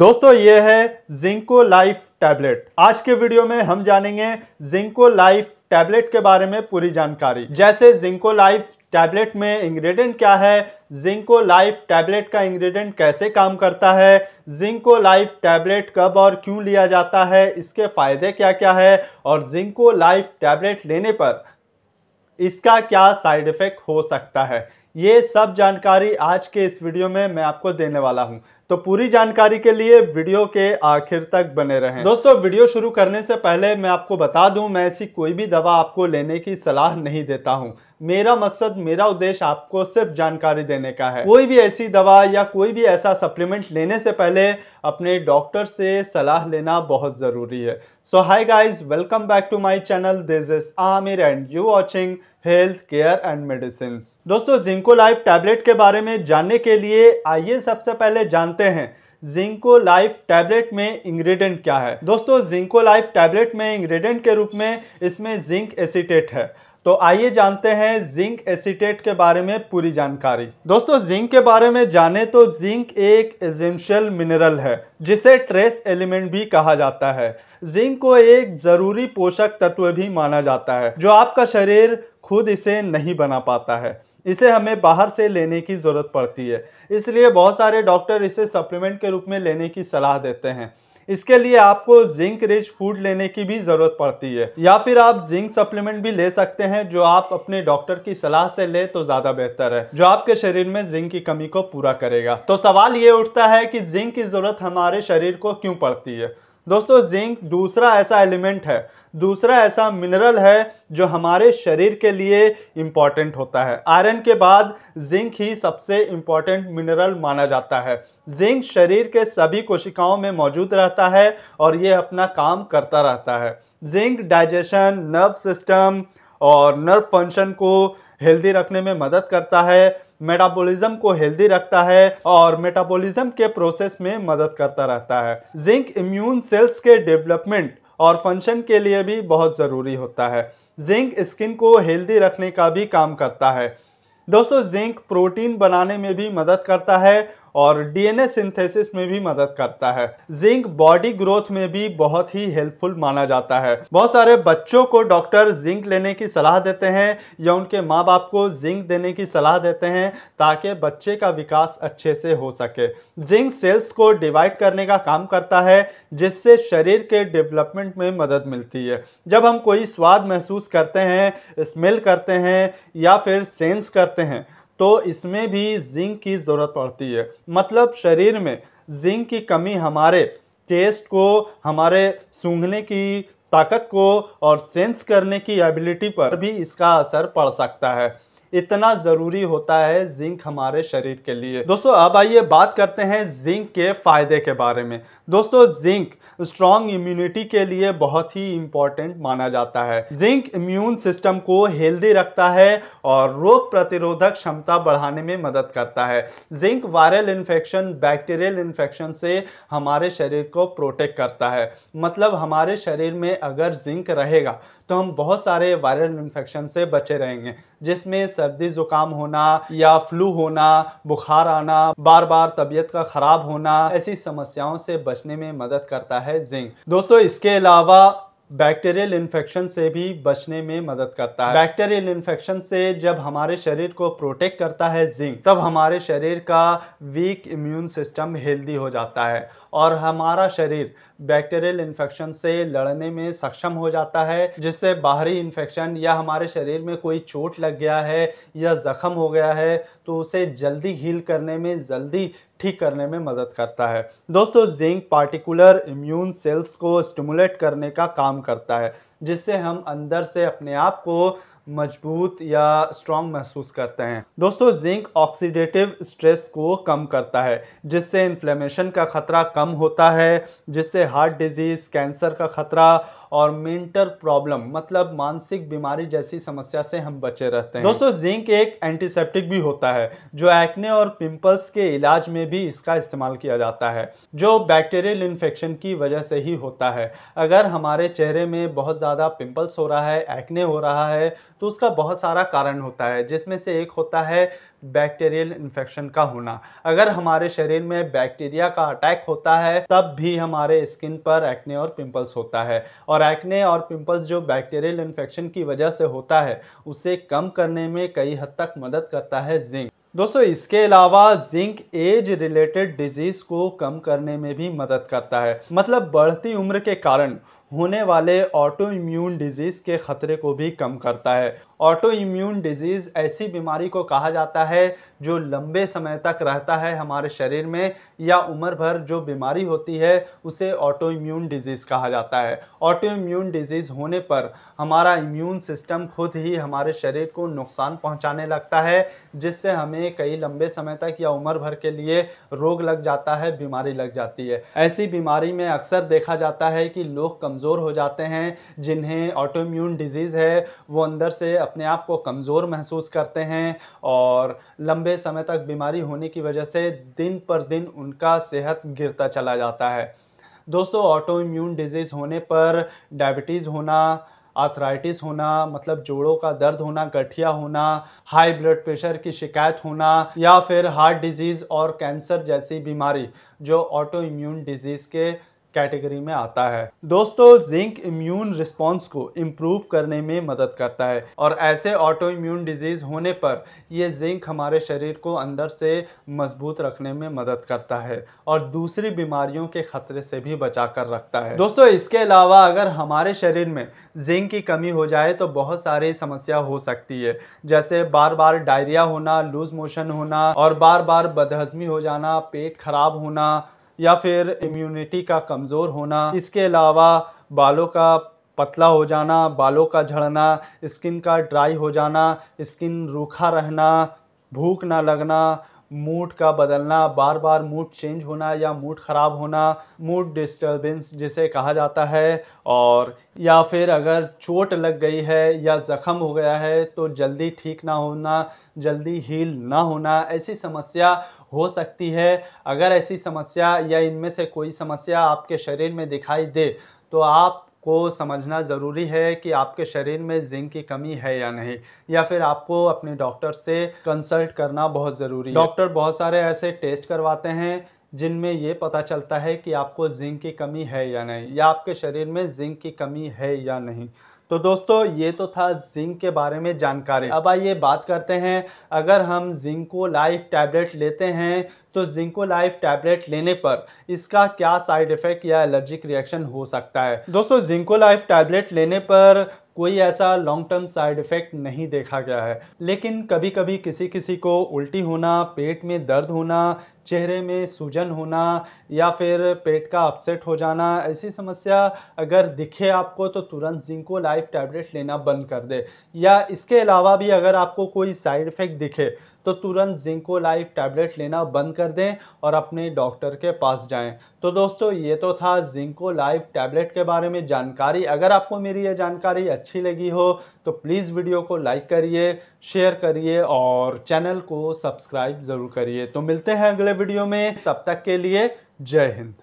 दोस्तों ये है जिंको लाइफ टैबलेट आज के वीडियो में हम जानेंगे जिंको लाइफ टैबलेट के बारे में पूरी जानकारी जैसे जिंको लाइफ टैबलेट में इंग्रेडिएंट क्या है जिंको लाइफ टैबलेट का इंग्रेडिएंट कैसे काम करता है जिंको लाइफ टैबलेट कब और क्यों लिया जाता है इसके फायदे क्या क्या है और जिंको लाइफ टैबलेट लेने पर इसका क्या साइड इफेक्ट हो सकता है ये सब जानकारी आज के इस वीडियो में मैं आपको देने वाला हूँ तो पूरी जानकारी के लिए वीडियो के आखिर तक बने रहें दोस्तों वीडियो शुरू करने से पहले मैं आपको बता दूं मैं ऐसी कोई भी दवा आपको लेने की सलाह नहीं देता हूं मेरा मकसद मेरा उद्देश्य आपको सिर्फ जानकारी देने का है कोई भी ऐसी दवा या कोई भी ऐसा सप्लीमेंट लेने से पहले अपने डॉक्टर से सलाह लेना बहुत ज़रूरी है so hi guys welcome back to my channel this is Aamir and you watching health care and medicine दोस्तों जिंको लाइफ टैबलेट के बारे में जानने के लिए आइए सबसे पहले जानते करते हैं जिंको लाइफ टैबलेट में इंग्रेडिएंट क्या है दोस्तों जिंको लाइफ टैबलेट में इंग्रेडिएंट के रूप में इसमें जिंक एसिटेट है तो आइए जानते हैं जिंक एसिटेट के बारे में पूरी जानकारी दोस्तों जिंक के बारे में जाने तो जिंक एक एजेंशियल मिनरल है जिसे ट्रेस एलिमेंट भी कहा जाता है जिंक को एक जरूरी पोषक तत्व भी माना जाता है जो आपका शरीर खुद इसे नहीं बना पाता है इसे हमें बाहर से लेने की ज़रूरत पड़ती है इसलिए बहुत सारे डॉक्टर इसे सप्लीमेंट के रूप में लेने की सलाह देते हैं इसके लिए आपको जिंक रिच फूड लेने की भी ज़रूरत पड़ती है या फिर आप जिंक सप्लीमेंट भी ले सकते हैं जो आप अपने डॉक्टर की सलाह से ले तो ज़्यादा बेहतर है जो आपके शरीर में जिंक की कमी को पूरा करेगा तो सवाल ये उठता है कि जिंक की ज़रूरत हमारे शरीर को क्यों पड़ती है दोस्तों जिंक दूसरा ऐसा एलिमेंट है दूसरा ऐसा मिनरल है जो हमारे शरीर के लिए इम्पॉर्टेंट होता है आयरन के बाद जिंक ही सबसे इम्पॉर्टेंट मिनरल माना जाता है जिंक शरीर के सभी कोशिकाओं में मौजूद रहता है और ये अपना काम करता रहता है जिंक डाइजेशन नर्व सिस्टम और नर्व फंक्शन को हेल्दी रखने में मदद करता है मेटाबॉलिज्म को हेल्दी रखता है और मेटाबॉलिज्म के प्रोसेस में मदद करता रहता है जिंक इम्यून सेल्स के डेवलपमेंट और फंक्शन के लिए भी बहुत ज़रूरी होता है जिंक स्किन को हेल्दी रखने का भी काम करता है दोस्तों जिंक प्रोटीन बनाने में भी मदद करता है और डीएनए सिंथेसिस में भी मदद करता है जिंक बॉडी ग्रोथ में भी बहुत ही हेल्पफुल माना जाता है बहुत सारे बच्चों को डॉक्टर जिंक लेने की सलाह देते हैं या उनके माँ बाप को जिंक देने की सलाह देते हैं ताकि बच्चे का विकास अच्छे से हो सके जिंक सेल्स को डिवाइड करने का काम करता है जिससे शरीर के डेवलपमेंट में मदद मिलती है जब हम कोई स्वाद महसूस करते हैं स्मेल करते हैं या फिर सेंस करते हैं तो इसमें भी जिंक की ज़रूरत पड़ती है मतलब शरीर में जिंक की कमी हमारे टेस्ट को हमारे सूंघने की ताकत को और सेंस करने की एबिलिटी पर भी इसका असर पड़ सकता है इतना ज़रूरी होता है जिंक हमारे शरीर के लिए दोस्तों अब आइए बात करते हैं जिंक के फ़ायदे के बारे में दोस्तों जिंक स्ट्रॉन्ग इम्यूनिटी के लिए बहुत ही इंपॉर्टेंट माना जाता है जिंक इम्यून सिस्टम को हेल्दी रखता है और रोग प्रतिरोधक क्षमता बढ़ाने में मदद करता है zinc viral infection bacterial infection से हमारे शरीर को प्रोटेक्ट करता है मतलब हमारे शरीर में अगर जिंक रहेगा तो हम बहुत सारे वायरल इन्फेक्शन से बचे रहेंगे जिसमें सर्दी ज़ुकाम होना या फ्लू होना बुखार आना बार बार तबीयत का ख़राब होना ऐसी समस्याओं से बचने में मदद करता है जिंक दोस्तों इसके अलावा बैक्टीरियल इन्फेक्शन से भी बचने में मदद करता है बैक्टीरियल इन्फेक्शन से जब हमारे शरीर को प्रोटेक्ट करता है जिंक तब हमारे शरीर का वीक इम्यून सिस्टम हेल्दी हो जाता है और हमारा शरीर बैक्टीरियल इन्फेक्शन से लड़ने में सक्षम हो जाता है जिससे बाहरी इन्फेक्शन या हमारे शरीर में कोई चोट लग गया है या ज़ख़म हो गया है तो उसे जल्दी हील करने में जल्दी ठीक करने में मदद करता है दोस्तों जिंक पार्टिकुलर इम्यून सेल्स को स्टमुलेट करने का काम करता है जिससे हम अंदर से अपने आप को मजबूत या स्ट्रॉन्ग महसूस करते हैं दोस्तों जिंक ऑक्सीडेटिव स्ट्रेस को कम करता है जिससे इन्फ्लेमेशन का ख़तरा कम होता है जिससे हार्ट डिजीज़ कैंसर का ख़तरा और मेंटल प्रॉब्लम मतलब मानसिक बीमारी जैसी समस्या से हम बचे रहते हैं दोस्तों जिंक एक एंटीसेप्टिक भी होता है जो एक्ने और पिंपल्स के इलाज में भी इसका इस्तेमाल किया जाता है जो बैक्टीरियल इन्फेक्शन की वजह से ही होता है अगर हमारे चेहरे में बहुत ज़्यादा पिंपल्स हो रहा है एक्ने हो रहा है तो उसका बहुत सारा कारण होता है जिसमें से एक होता है बैक्टीरियल इन्फेक्शन का होना अगर हमारे शरीर में बैक्टीरिया का अटैक होता है तब भी हमारे स्किन पर एक्ने और पिंपल्स होता है और एक्ने और पिंपल्स जो बैक्टीरियल इन्फेक्शन की वजह से होता है उसे कम करने में कई हद तक मदद करता है जिंक दोस्तों इसके अलावा जिंक एज रिलेटेड डिजीज को कम करने में भी मदद करता है मतलब बढ़ती उम्र के कारण होने वाले ऑटो इम्यून डिजीज़ के ख़तरे को भी कम करता है ऑटो इम्यून डिजीज़ ऐसी बीमारी को कहा जाता है जो लंबे समय तक रहता है हमारे शरीर में या उम्र भर जो बीमारी होती है उसे ऑटो इम्यून डिजीज़ कहा जाता है ऑटो इम्यून डिजीज़ होने पर हमारा इम्यून सिस्टम खुद ही हमारे शरीर को नुकसान पहुंचाने लगता है जिससे हमें कई लंबे समय तक या उम्र भर के लिए रोग लग जाता है बीमारी लग जाती है ऐसी बीमारी में अक्सर देखा जाता है कि लोग कम कमज़ोर हो जाते हैं जिन्हें ऑटोम्यून डिजीज़ है वो अंदर से अपने आप को कमज़ोर महसूस करते हैं और लंबे समय तक बीमारी होने की वजह से दिन पर दिन उनका सेहत गिरता चला जाता है दोस्तों ऑटो इम्यून डिजीज़ होने पर डायबिटीज़ होना आर्थराइटिस होना मतलब जोड़ों का दर्द होना गठिया होना हाई ब्लड प्रेशर की शिकायत होना या फिर हार्ट डिजीज़ और कैंसर जैसी बीमारी जो ऑटो इम्यून डिजीज़ के कैटेगरी में आता है दोस्तों जिंक इम्यून रिस्पॉन्स को इम्प्रूव करने में मदद करता है और ऐसे ऑटो इम्यून डिजीज होने पर यह जिंक हमारे शरीर को अंदर से मजबूत रखने में मदद करता है और दूसरी बीमारियों के खतरे से भी बचा कर रखता है दोस्तों इसके अलावा अगर हमारे शरीर में जिंक की कमी हो जाए तो बहुत सारी समस्या हो सकती है जैसे बार बार डायरिया होना लूज मोशन होना और बार बार बदहजमी हो जाना पेट खराब होना या फिर इम्यूनिटी का कमज़ोर होना इसके अलावा बालों का पतला हो जाना बालों का झड़ना स्किन का ड्राई हो जाना स्किन रूखा रहना भूख ना लगना मूड का बदलना बार बार मूड चेंज होना या मूड ख़राब होना मूड डिस्टर्बेंस जिसे कहा जाता है और या फिर अगर चोट लग गई है या ज़ख़म हो गया है तो जल्दी ठीक ना होना जल्दी हील ना होना ऐसी समस्या हो सकती है अगर ऐसी समस्या या इनमें से कोई समस्या आपके शरीर में दिखाई दे तो आप को समझना ज़रूरी है कि आपके शरीर में जिंक की कमी है या नहीं या फिर आपको अपने डॉक्टर से कंसल्ट करना बहुत ज़रूरी है डॉक्टर बहुत सारे ऐसे टेस्ट करवाते हैं जिनमें ये पता चलता है कि आपको जिंक की कमी है या नहीं या आपके शरीर में जिंक की कमी है या नहीं तो दोस्तों ये तो था जिंक के बारे में जानकारी अब आइए बात करते हैं अगर हम जिंको लाइफ टैबलेट लेते हैं तो जिंको लाइफ टैबलेट लेने पर इसका क्या साइड इफेक्ट या एलर्जिक रिएक्शन हो सकता है दोस्तों जिंको लाइफ टैबलेट लेने पर कोई ऐसा लॉन्ग टर्म साइड इफ़ेक्ट नहीं देखा गया है लेकिन कभी कभी किसी किसी को उल्टी होना पेट में दर्द होना चेहरे में सूजन होना या फिर पेट का अपसेट हो जाना ऐसी समस्या अगर दिखे आपको तो तुरंत जिंको लाइफ टैबलेट लेना बंद कर दे या इसके अलावा भी अगर आपको कोई साइड इफ़ेक्ट दिखे तो तुरंत जिंको लाइव टैबलेट लेना बंद कर दें और अपने डॉक्टर के पास जाएं तो दोस्तों ये तो था जिंको लाइव टैबलेट के बारे में जानकारी अगर आपको मेरी ये जानकारी अच्छी लगी हो तो प्लीज़ वीडियो को लाइक करिए शेयर करिए और चैनल को सब्सक्राइब ज़रूर करिए तो मिलते हैं अगले वीडियो में तब तक के लिए जय हिंद